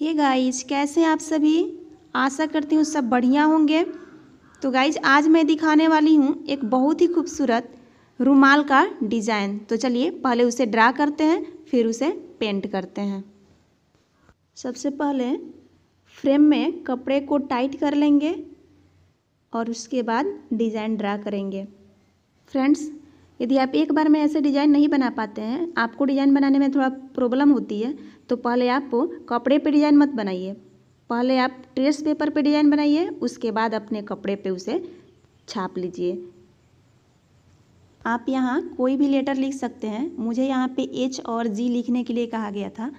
ये गाइज कैसे हैं आप सभी आशा करती हूँ सब बढ़िया होंगे तो गाइज आज मैं दिखाने वाली हूँ एक बहुत ही खूबसूरत रुमाल का डिज़ाइन तो चलिए पहले उसे ड्रा करते हैं फिर उसे पेंट करते हैं सबसे पहले फ्रेम में कपड़े को टाइट कर लेंगे और उसके बाद डिज़ाइन ड्रा करेंगे फ्रेंड्स यदि आप एक बार में ऐसे डिज़ाइन नहीं बना पाते हैं आपको डिज़ाइन बनाने में थोड़ा प्रॉब्लम होती है तो पहले आप कपड़े पे डिज़ाइन मत बनाइए पहले आप ट्रेस पेपर पे डिज़ाइन बनाइए उसके बाद अपने कपड़े पे उसे छाप लीजिए आप यहाँ कोई भी लेटर लिख सकते हैं मुझे यहाँ पे एच और जी लिखने के लिए कहा गया था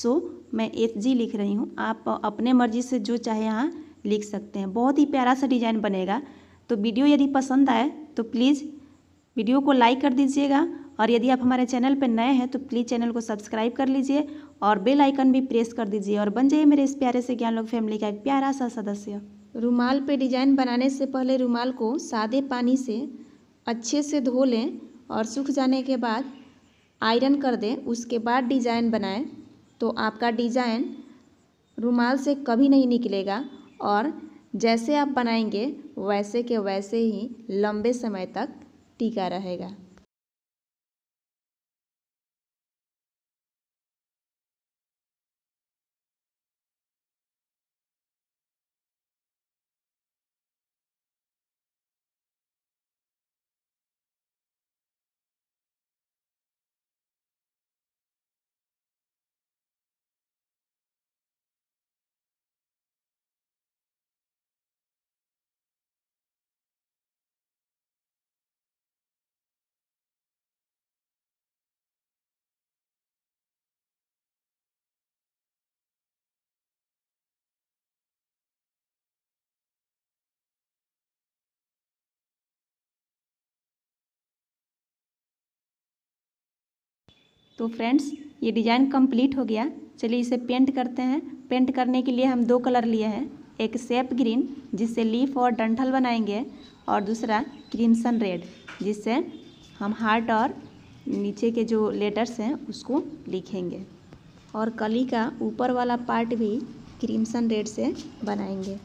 सो मैं एच जी लिख रही हूँ आप अपने मर्जी से जो चाहे यहाँ लिख सकते हैं बहुत ही प्यारा सा डिज़ाइन बनेगा तो वीडियो यदि पसंद आए तो प्लीज़ वीडियो को लाइक कर दीजिएगा और यदि आप हमारे चैनल पर नए हैं तो प्लीज़ चैनल को सब्सक्राइब कर लीजिए और बेल आइकन भी प्रेस कर दीजिए और बन जाइए मेरे इस प्यारे से ज्ञान लोग फैमिली का एक प्यारा सा सदस्य रुमाल पे डिजाइन बनाने से पहले रुमाल को सादे पानी से अच्छे से धो लें और सूख जाने के बाद आयरन कर दें उसके बाद डिज़ाइन बनाएं तो आपका डिज़ाइन रुमाल से कभी नहीं निकलेगा और जैसे आप बनाएंगे वैसे के वैसे ही लंबे समय तक टीका रहेगा तो फ्रेंड्स ये डिज़ाइन कंप्लीट हो गया चलिए इसे पेंट करते हैं पेंट करने के लिए हम दो कलर लिए हैं एक सेप ग्रीन जिससे लीफ और डंठल बनाएंगे और दूसरा क्रिमसन रेड जिससे हम हार्ट और नीचे के जो लेटर्स हैं उसको लिखेंगे और कली का ऊपर वाला पार्ट भी क्रिमसन रेड से बनाएंगे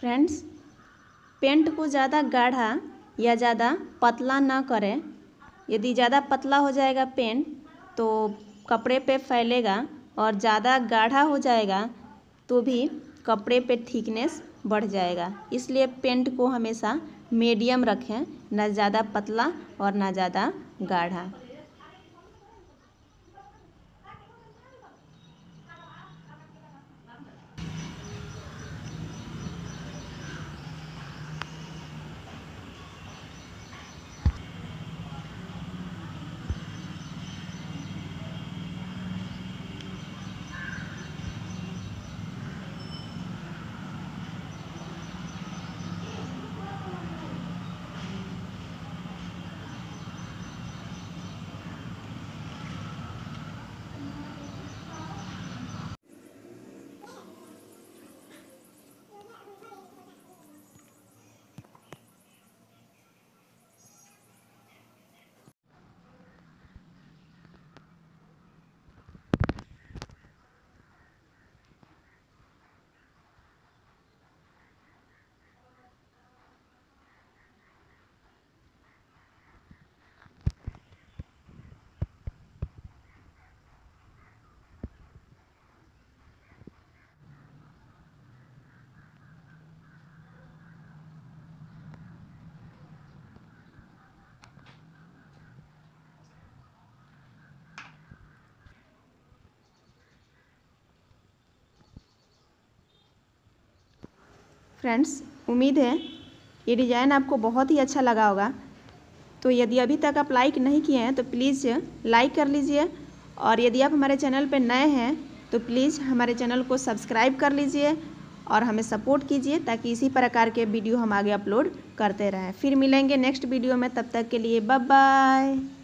फ्रेंड्स पेंट को ज़्यादा गाढ़ा या ज़्यादा पतला ना करें यदि ज़्यादा पतला हो जाएगा पेंट तो कपड़े पे फैलेगा और ज़्यादा गाढ़ा हो जाएगा तो भी कपड़े पे थिकनेस बढ़ जाएगा इसलिए पेंट को हमेशा मीडियम रखें ना ज़्यादा पतला और ना ज़्यादा गाढ़ा फ्रेंड्स उम्मीद है ये डिज़ाइन आपको बहुत ही अच्छा लगा होगा तो यदि अभी तक आप लाइक नहीं किए हैं तो प्लीज़ लाइक कर लीजिए और यदि आप हमारे चैनल पर नए हैं तो प्लीज़ हमारे चैनल को सब्सक्राइब कर लीजिए और हमें सपोर्ट कीजिए ताकि इसी प्रकार के वीडियो हम आगे अपलोड करते रहें फिर मिलेंगे नेक्स्ट वीडियो में तब तक के लिए बाय बाय